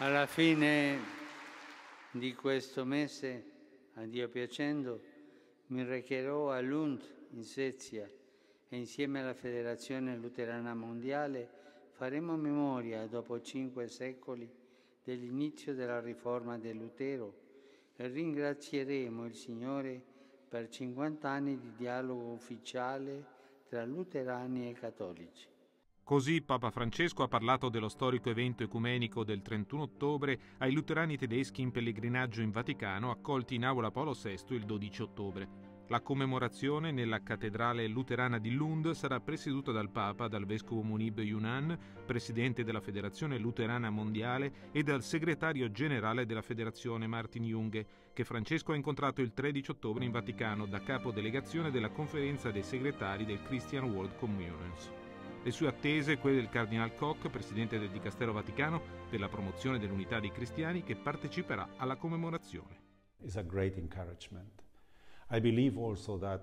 Alla fine di questo mese, a Dio piacendo, mi recherò a Lund, in Svezia, e insieme alla Federazione Luterana Mondiale faremo memoria, dopo cinque secoli, dell'inizio della riforma del Lutero e ringrazieremo il Signore per 50 anni di dialogo ufficiale tra luterani e cattolici. Così Papa Francesco ha parlato dello storico evento ecumenico del 31 ottobre ai luterani tedeschi in pellegrinaggio in Vaticano accolti in aula Paolo VI il 12 ottobre. La commemorazione nella cattedrale luterana di Lund sarà presieduta dal Papa, dal vescovo Munib Yunan, presidente della Federazione Luterana Mondiale, e dal segretario generale della Federazione Martin Junge, che Francesco ha incontrato il 13 ottobre in Vaticano da capo delegazione della conferenza dei segretari del Christian World Communions. Le sue attese quelle del Cardinal Koch, presidente del Dicastero Vaticano, per la promozione dell'unità dei cristiani che parteciperà alla commemorazione.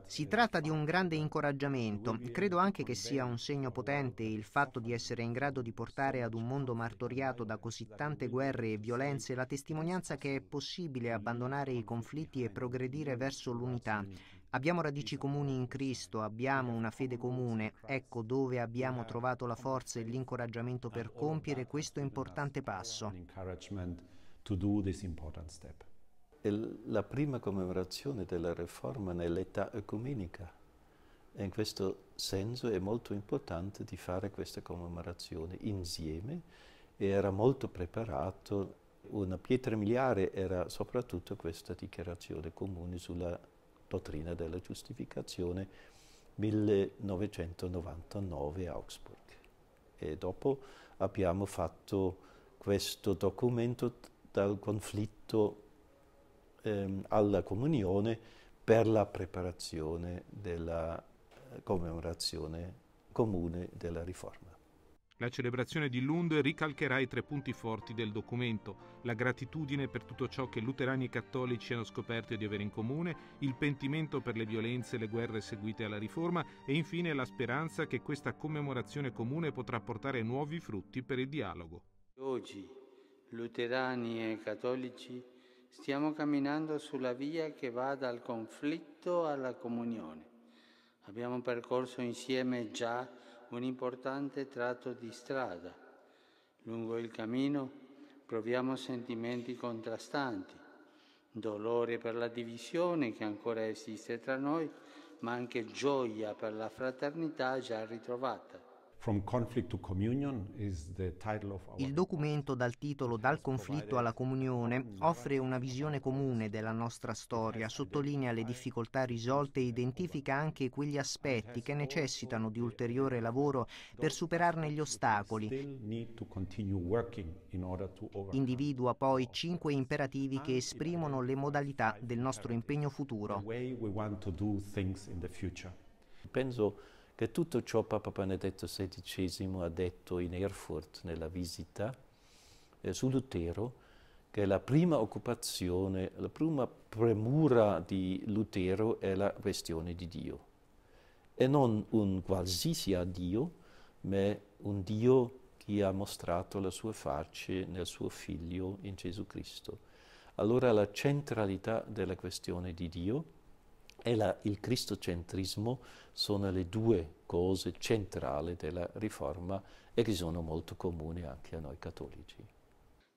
Si tratta di un grande incoraggiamento. Credo anche che sia un segno potente il fatto di essere in grado di portare ad un mondo martoriato da così tante guerre e violenze la testimonianza che è possibile abbandonare i conflitti e progredire verso l'unità. Abbiamo radici esatto. comuni in Cristo, abbiamo una fede comune, ecco dove abbiamo eh, trovato la forza e l'incoraggiamento per compiere questo importante passo. La prima commemorazione della Reforma nell'età ecumenica. In questo senso è molto importante di fare questa commemorazione insieme e era molto preparato. Una pietra miliare era soprattutto questa dichiarazione comune sulla dottrina della giustificazione 1999 a Augsburg. E dopo abbiamo fatto questo documento dal conflitto ehm, alla comunione per la preparazione della eh, commemorazione comune della riforma. La celebrazione di Lund ricalcherà i tre punti forti del documento, la gratitudine per tutto ciò che luterani e cattolici hanno scoperto di avere in comune, il pentimento per le violenze e le guerre seguite alla riforma e infine la speranza che questa commemorazione comune potrà portare nuovi frutti per il dialogo. Oggi, luterani e cattolici, stiamo camminando sulla via che va dal conflitto alla comunione. Abbiamo percorso insieme già un importante tratto di strada. Lungo il cammino proviamo sentimenti contrastanti, dolore per la divisione che ancora esiste tra noi, ma anche gioia per la fraternità già ritrovata. Il documento dal titolo Dal conflitto alla comunione offre una visione comune della nostra storia, sottolinea le difficoltà risolte e identifica anche quegli aspetti che necessitano di ulteriore lavoro per superarne gli ostacoli. Individua poi cinque imperativi che esprimono le modalità del nostro impegno futuro. Penso che tutto ciò Papa Benedetto XVI ha detto in Erfurt nella visita eh, su Lutero, che la prima occupazione, la prima premura di Lutero è la questione di Dio. E non un qualsiasi Dio, ma un Dio che ha mostrato la sua faccia nel suo figlio in Gesù Cristo. Allora la centralità della questione di Dio e la, il cristocentrismo sono le due cose centrali della Riforma e che sono molto comuni anche a noi cattolici.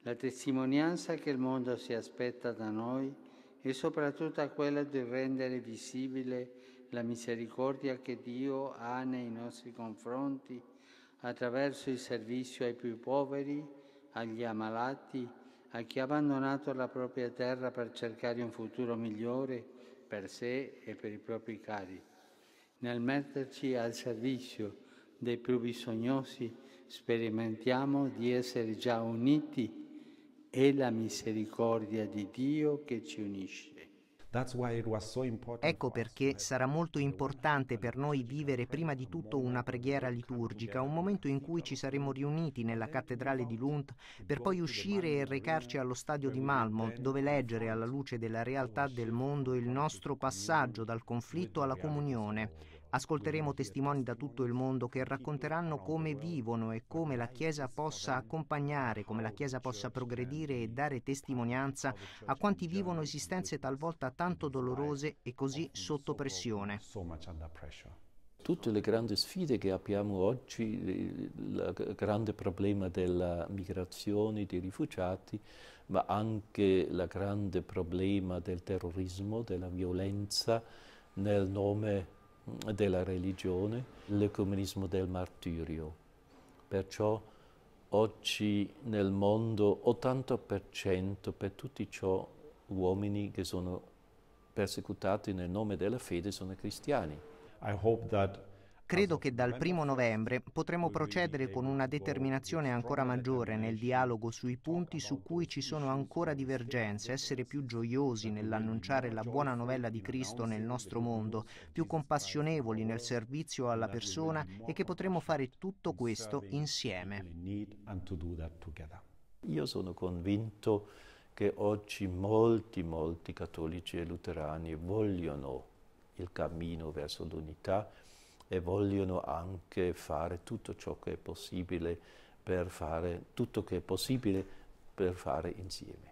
La testimonianza che il mondo si aspetta da noi è soprattutto quella di rendere visibile la misericordia che Dio ha nei nostri confronti attraverso il servizio ai più poveri, agli ammalati, a chi ha abbandonato la propria terra per cercare un futuro migliore per sé e per i propri cari, nel metterci al servizio dei più bisognosi sperimentiamo di essere già uniti e la misericordia di Dio che ci unisce. Ecco perché sarà molto importante per noi vivere prima di tutto una preghiera liturgica, un momento in cui ci saremo riuniti nella cattedrale di Lund per poi uscire e recarci allo stadio di Malmo, dove leggere alla luce della realtà del mondo il nostro passaggio dal conflitto alla comunione Ascolteremo testimoni da tutto il mondo che racconteranno come vivono e come la Chiesa possa accompagnare, come la Chiesa possa progredire e dare testimonianza a quanti vivono esistenze talvolta tanto dolorose e così sotto pressione. Tutte le grandi sfide che abbiamo oggi, il grande problema della migrazione dei rifugiati, ma anche il grande problema del terrorismo, della violenza nel nome della religione, l'ecumenismo del martirio. Perciò oggi nel mondo 80% per tutti ciò uomini che sono persecutati nel nome della fede sono cristiani. I hope that Credo che dal primo novembre potremo procedere con una determinazione ancora maggiore nel dialogo sui punti su cui ci sono ancora divergenze, essere più gioiosi ecco, nell'annunciare la buona novella di Cristo nel nostro mondo, più compassionevoli nel servizio alla persona e che potremo fare tutto questo insieme. Io sono convinto che oggi molti, molti cattolici e luterani vogliono il cammino verso l'unità e vogliono anche fare tutto ciò che è possibile per fare, tutto che è possibile per fare insieme.